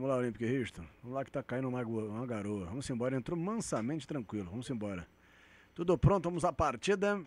Vamos lá, Olímpico Houston. Vamos lá que tá caindo uma, uma garoa. Vamos embora. Entrou mansamente tranquilo. Vamos embora. Tudo pronto, vamos à partida.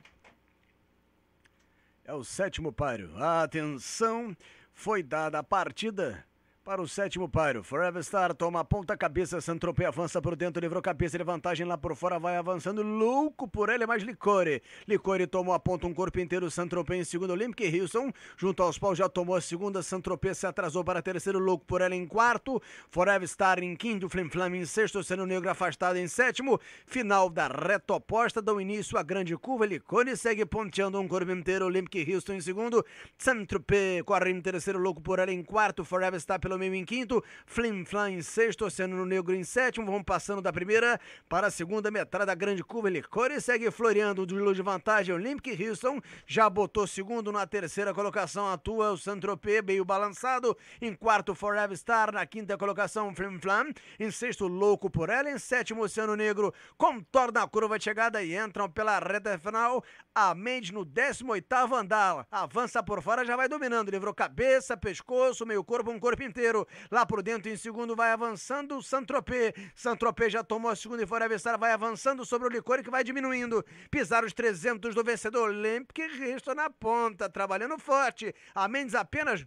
É o sétimo páreo. Atenção, foi dada a partida. Para o sétimo páreo, Forever Star toma a ponta cabeça, Santropé avança por dentro, livrou cabeça, ele vantagem lá por fora, vai avançando, louco por ele, mais Licore. Licore tomou a ponta, um corpo inteiro, Santropé em segundo, Olympic Houston, junto aos paus já tomou a segunda, Santropé se atrasou para terceiro, louco por ela em quarto, Forever Star em quinto, Flim Flam em sexto, Seno Negro afastado em sétimo, final da reta oposta, dão início à grande curva, Licore segue ponteando um corpo inteiro, Olympic Houston em segundo, Santropé corre em terceiro, louco por ela em quarto, Forever Star pelo Flamengo em quinto, Flim Flam em sexto, Oceano Negro em sétimo, vão passando da primeira para a segunda metrada da grande curva, Licores segue floreando de luz de vantagem, Olympic Houston já botou segundo na terceira colocação, atua o Saint-Tropez, meio balançado, em quarto Forever Star, na quinta colocação Flim Flam, em sexto Louco por ela, em sétimo Oceano Negro, contorna a curva de chegada e entram pela reta final, a Mendes no 18 andar, avança por fora, já vai dominando, livrou cabeça, pescoço, meio corpo, um corpo inteiro, lá por dentro. Em segundo vai avançando o Santropê. Santropê já tomou a segunda e fora avisar. Vai avançando sobre o licor que vai diminuindo. Pisar os 300 do vencedor. Lemp que resta na ponta, trabalhando forte. A Mendes apenas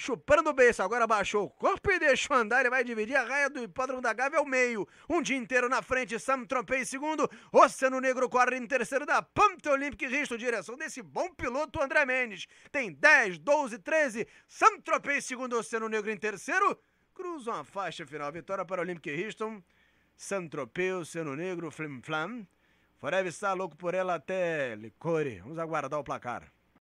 chupando o beiço. Agora baixou o corpo e deixou andar. Ele vai dividir a raia do hipódromo da Gávea ao meio. Um dia inteiro na frente, Sam Trompei em segundo. Oceano Negro corre em terceiro da Pampa Olympic Risto. Direção desse bom piloto André Mendes. Tem 10, 12, 13. Sam Trompei em segundo, Oceano Negro em terceiro. Cruzam a faixa final. Vitória para o Olympic Sam Santropeu, Oceano Negro, Flim Flam. Forever está louco por ela até Licore. Vamos aguardar o placar.